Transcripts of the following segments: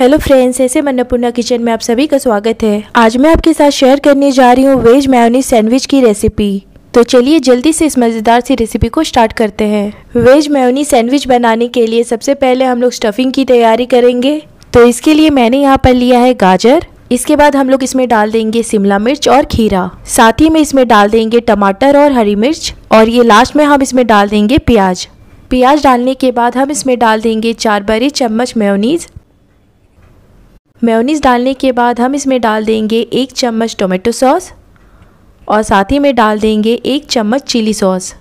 hello friends ऐसे मन्नापूर्णा kitchen में आप सभी का स्वागत है आज मैं आपके साथ शेयर करने जा रही हूँ वेज मैनी सैंडविच की रेसिपी तो चलिए जल्दी से इस मज़ेदार सी रेसिपी को स्टार्ट करते हैं वेज मैनी सैंडविच बनाने के लिए सबसे पहले हम लोग स्टफिंग की तैयारी करेंगे तो इसके लिए मैंने यहाँ पर लिया है गाजर इसके बाद हम लोग इसमें डाल देंगे शिमला मिर्च और खीरा साथ ही में इसमें डाल देंगे टमाटर और हरी मिर्च और ये लास्ट में हम इसमें डाल देंगे प्याज प्याज डालने के बाद हम इसमें डाल देंगे चार बड़े चम्मच मेयोनीज मेयोनीज़ डालने के बाद हम इसमें डाल देंगे एक चम्मच टोमेटो सॉस और साथ ही में डाल देंगे एक चम्मच चिली सॉस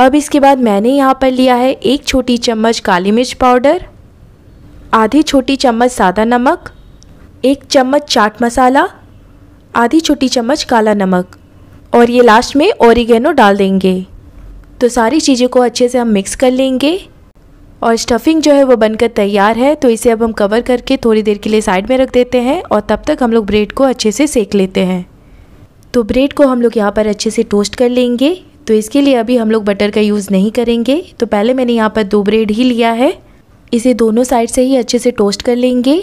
अब इसके बाद मैंने यहाँ पर लिया है एक छोटी चम्मच काली मिर्च पाउडर आधी छोटी चम्मच सादा नमक एक चम्मच चाट मसाला आधी छोटी चम्मच काला नमक और ये लास्ट में ओरिगेनो डाल देंगे तो सारी चीज़ों को अच्छे से हम मिक्स कर लेंगे और स्टफिंग जो है वो बनकर तैयार है तो इसे अब हम कवर करके थोड़ी देर के लिए साइड में रख देते हैं और तब तक हम लोग ब्रेड को अच्छे से सेक लेते हैं तो ब्रेड को हम लोग यहाँ पर अच्छे से टोस्ट कर लेंगे तो इसके लिए अभी हम लोग बटर का यूज़ नहीं करेंगे तो पहले मैंने यहाँ पर दो ब्रेड ही लिया है इसे दोनों साइड से ही अच्छे से टोस्ट कर लेंगे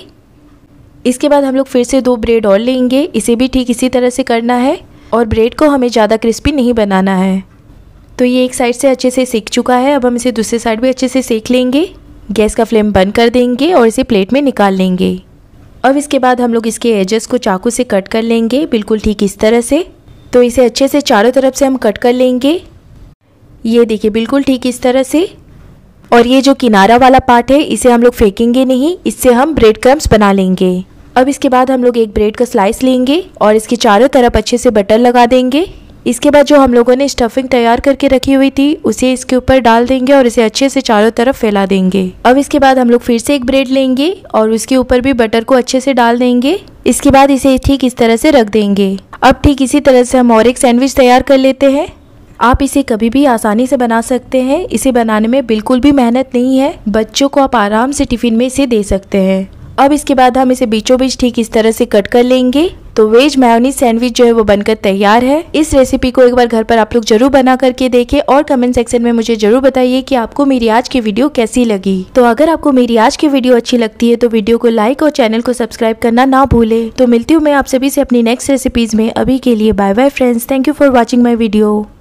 इसके बाद हम लोग फिर से दो ब्रेड और लेंगे इसे भी ठीक इसी तरह से करना है और ब्रेड को हमें ज़्यादा क्रिस्पी नहीं बनाना है तो ये एक साइड से अच्छे से सेक चुका है अब हम इसे दूसरे साइड भी अच्छे से सेक लेंगे गैस का फ्लेम बंद कर देंगे और इसे प्लेट में निकाल लेंगे अब इसके बाद हम लोग इसके एजेस को चाकू से कट कर लेंगे बिल्कुल ठीक इस तरह से तो इसे अच्छे से चारों तरफ से हम कट कर लेंगे ये देखिए बिल्कुल ठीक इस तरह से और ये जो किनारा वाला पार्ट है इसे हम लोग फेंकेंगे नहीं इससे हम ब्रेड क्रम्स बना लेंगे अब इसके बाद हम लोग एक ब्रेड का स्लाइस लेंगे और इसके चारों तरफ अच्छे से बटर लगा देंगे इसके बाद जो हम लोगों ने स्टफिंग तैयार करके रखी हुई थी उसे इसके ऊपर डाल देंगे और इसे अच्छे से चारों तरफ फैला देंगे अब इसके बाद हम लोग फिर से एक ब्रेड लेंगे और उसके ऊपर भी बटर को अच्छे से डाल देंगे इसके बाद इसे ठीक इस तरह से रख देंगे अब ठीक इसी तरह से हम और एक सैंडविच तैयार कर लेते हैं आप इसे कभी भी आसानी से बना सकते हैं इसे बनाने में बिल्कुल भी मेहनत नहीं है बच्चों को आप आराम से टिफिन में इसे दे सकते हैं अब इसके बाद हम इसे बीचों बीच ठीक इस तरह से कट कर लेंगे तो वेज मैनी सैंडविच जो है वो बनकर तैयार है इस रेसिपी को एक बार घर पर आप लोग जरूर बना करके देखें और कमेंट सेक्शन में मुझे जरूर बताइए कि आपको मेरी आज की वीडियो कैसी लगी तो अगर आपको मेरी आज की वीडियो अच्छी लगती है तो वीडियो को लाइक और चैनल को सब्सक्राइब करना ना भूले तो मिलती हूँ मैं आप सभी से अपनी नेक्स्ट रेसिपीज में अभी के लिए bye bye friends thank you for watching my video